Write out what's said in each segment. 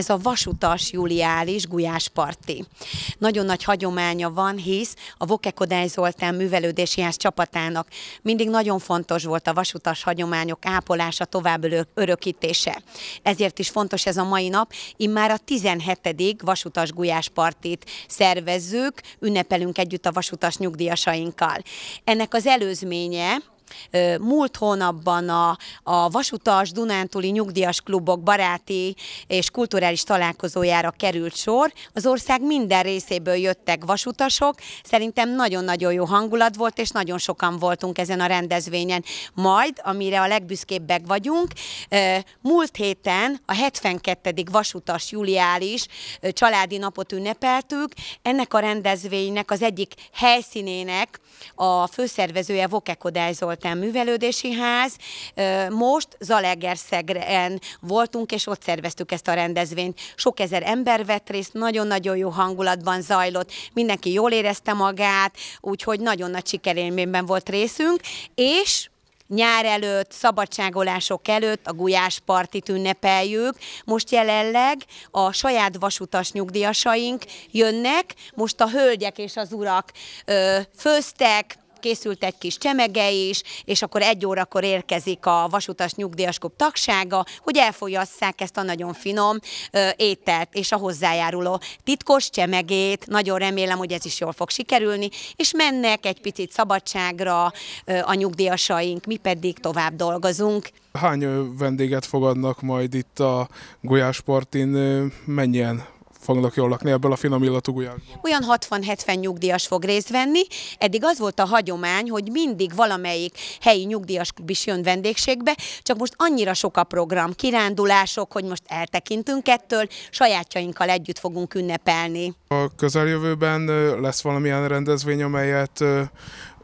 ez a vasutas Juliális Gulyásparti. Nagyon nagy hagyománya van, hisz a Vokekodály Zoltán művelődési ház csapatának mindig nagyon fontos volt a vasutas hagyományok ápolása, tovább örökítése. Ezért is fontos ez a mai nap. Immár a 17. vasutas Gulyáspartit szervezzük, ünnepelünk együtt a vasutas nyugdíjasainkkal. Ennek az előzménye Múlt hónapban a, a Vasutas Dunántúli Nyugdíjas Klubok baráti és kulturális találkozójára került sor. Az ország minden részéből jöttek vasutasok. Szerintem nagyon-nagyon jó hangulat volt, és nagyon sokan voltunk ezen a rendezvényen. Majd, amire a legbüszkébbek vagyunk, múlt héten a 72. Vasutas Juliális családi napot ünnepeltük. Ennek a rendezvénynek az egyik helyszínének a főszervezője Vokekodály Zoltán Egyetem Művelődési Ház. Most Zalegerszegen voltunk, és ott szerveztük ezt a rendezvényt. Sok ezer ember vett részt, nagyon-nagyon jó hangulatban zajlott, mindenki jól érezte magát, úgyhogy nagyon nagy sikerélményben volt részünk, és nyár előtt, szabadságolások előtt a gulyáspartit ünnepeljük. Most jelenleg a saját vasutas nyugdíjasaink jönnek, most a hölgyek és az urak ö, főztek, készült egy kis csemege is, és akkor egy órakor érkezik a vasutas klub tagsága, hogy elfogyasszák ezt a nagyon finom ö, ételt és a hozzájáruló titkos csemegét. Nagyon remélem, hogy ez is jól fog sikerülni, és mennek egy picit szabadságra ö, a nyugdíjasaink, mi pedig tovább dolgozunk. Hány vendéget fogadnak majd itt a Gulyáspartin, mennyien fognak jól lakni ebből a finom illatú gulyásból. Olyan 60-70 nyugdíjas fog részt venni. Eddig az volt a hagyomány, hogy mindig valamelyik helyi nyugdíjas klub is jön vendégségbe, csak most annyira sok a program, kirándulások, hogy most eltekintünk ettől, sajátjainkkal együtt fogunk ünnepelni. A közeljövőben lesz valamilyen rendezvény, amelyet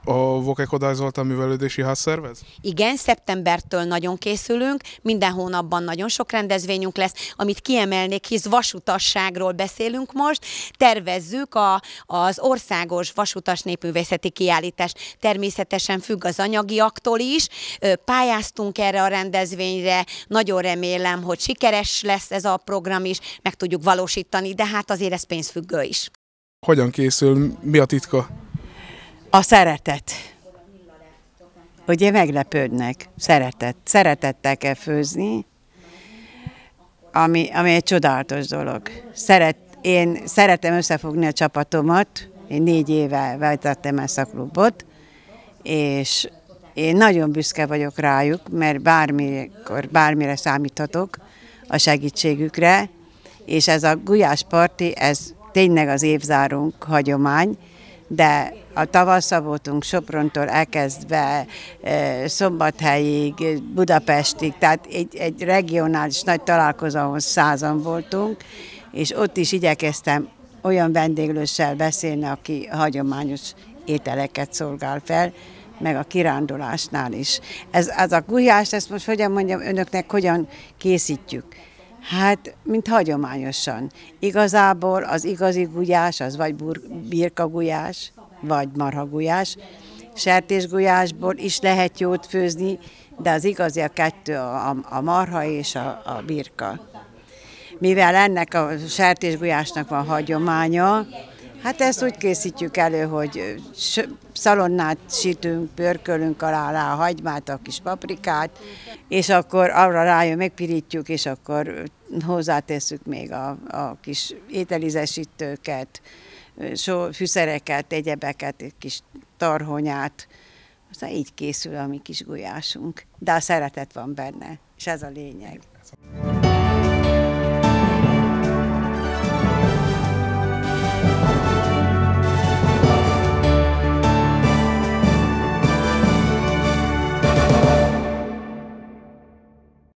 a Voke Kodály művelődési házszervez? Igen, szeptembertől nagyon készülünk, minden hónapban nagyon sok rendezvényünk lesz, amit kiemelnék, hisz vasutasságról beszélünk most. Tervezzük a, az országos vasutas népművészeti kiállítást. Természetesen függ az anyagiaktól is. Pályáztunk erre a rendezvényre, nagyon remélem, hogy sikeres lesz ez a program is, meg tudjuk valósítani, de hát azért ez pénzfüggő is. Hogyan készül, mi a titka? A szeretet. Ugye meglepődnek, szeretet. Szeretettel kell főzni, ami, ami egy csodálatos dolog. Szeret, én szeretem összefogni a csapatomat, én négy éve vezettem ezt a klubot, és én nagyon büszke vagyok rájuk, mert bármikor, bármire számíthatok a segítségükre, és ez a Gulyás Parti, ez tényleg az évzárunk hagyomány, de a voltunk Soprontól elkezdve e, Szombathelyig, Budapestig, tehát egy, egy regionális nagy ahol százan voltunk, és ott is igyekeztem olyan vendéglőssel beszélni, aki hagyományos ételeket szolgál fel, meg a kirándulásnál is. Ez, az a gulyást, ezt most hogyan mondjam önöknek, hogyan készítjük? Hát, mint hagyományosan. Igazából az igazi gulyás, az vagy birkagulyás, vagy marhagulyás. Sertésgulyásból is lehet jót főzni, de az igazi a kettő, a, a marha és a, a birka. Mivel ennek a sertésgulyásnak van hagyománya, Hát ezt úgy készítjük elő, hogy szalonnát sütünk, pörkölünk alá, alá a hagymát, a kis paprikát, és akkor arra rájön, megpirítjuk, és akkor hozzátesszük még a, a kis ételizesítőket, só, fűszereket, egyebeket, egy kis tarhonyát. Aztán így készül a mi kis gulyásunk. De a szeretet van benne, és ez a lényeg. Köszönöm.